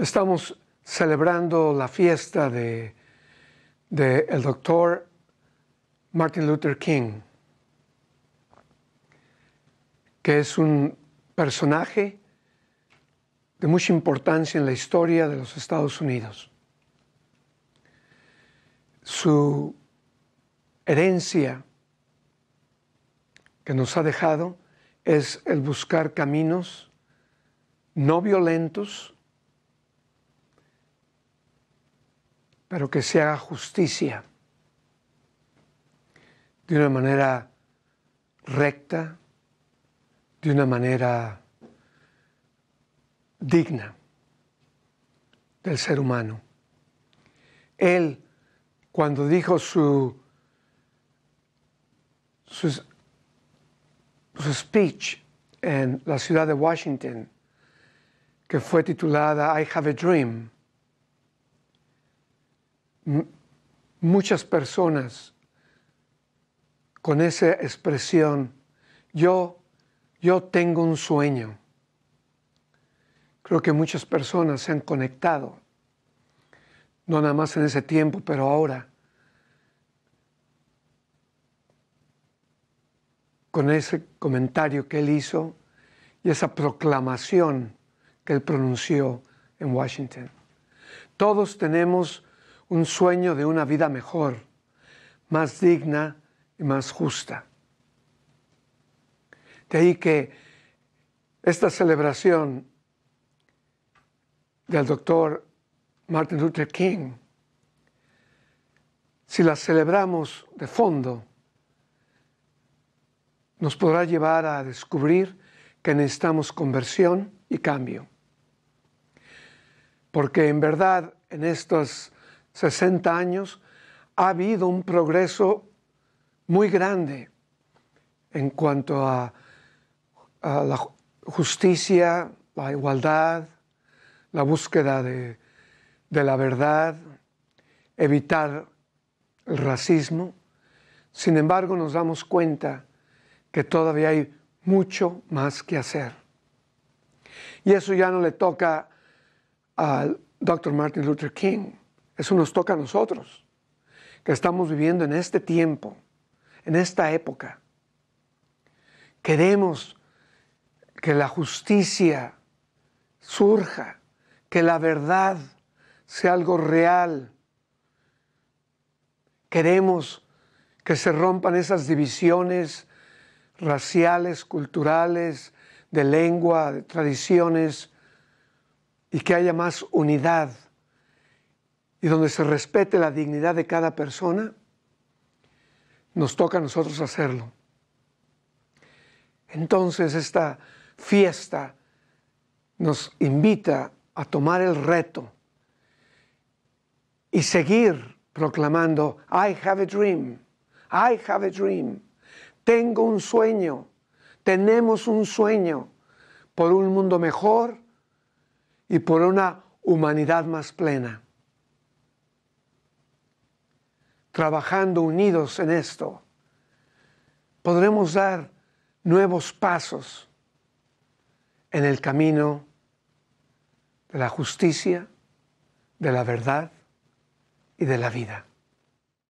Estamos celebrando la fiesta de, el doctor Martin Luther King, que es un personaje de mucha importancia en la historia de los Estados Unidos. Su herencia que nos ha dejado es el buscar caminos no violentos pero que se haga justicia de una manera recta, de una manera digna del ser humano. Él, cuando dijo su, su, speech en la ciudad de Washington, que fue titulada I Have a Dream, muchas personas con esa expresión, yo, yo tengo un sueño. Creo que muchas personas se han conectado, no nada más en ese tiempo, pero ahora, con ese comentario que él hizo y esa proclamación que él pronunció en Washington. Todos tenemos un sueño de una vida mejor, más digna y más justa. De ahí que esta celebración del doctor Martin Luther King, si la celebramos de fondo, nos podrá llevar a descubrir que necesitamos conversión y cambio. Porque en verdad en estos 60 años, ha habido un progreso muy grande en cuanto a, la justicia, la igualdad, la búsqueda de, de la verdad, evitar el racismo. Sin embargo, nos damos cuenta que todavía hay mucho más que hacer. Y eso ya no le toca al Dr. Martin Luther King, eso nos toca a nosotros, que estamos viviendo en este tiempo, en esta época. Queremos que la justicia surja, que la verdad sea algo real. Queremos que se rompan esas divisiones raciales, culturales, de lengua, de tradiciones, y que haya más unidad y donde se respete la dignidad de cada persona, nos toca a nosotros hacerlo. Entonces esta fiesta nos invita a tomar el reto y seguir proclamando, I have a dream, I have a dream, tengo un sueño, tenemos un sueño por un mundo mejor y por una humanidad más plena trabajando unidos en esto, podremos dar nuevos pasos en el camino de la justicia, de la verdad y de la vida.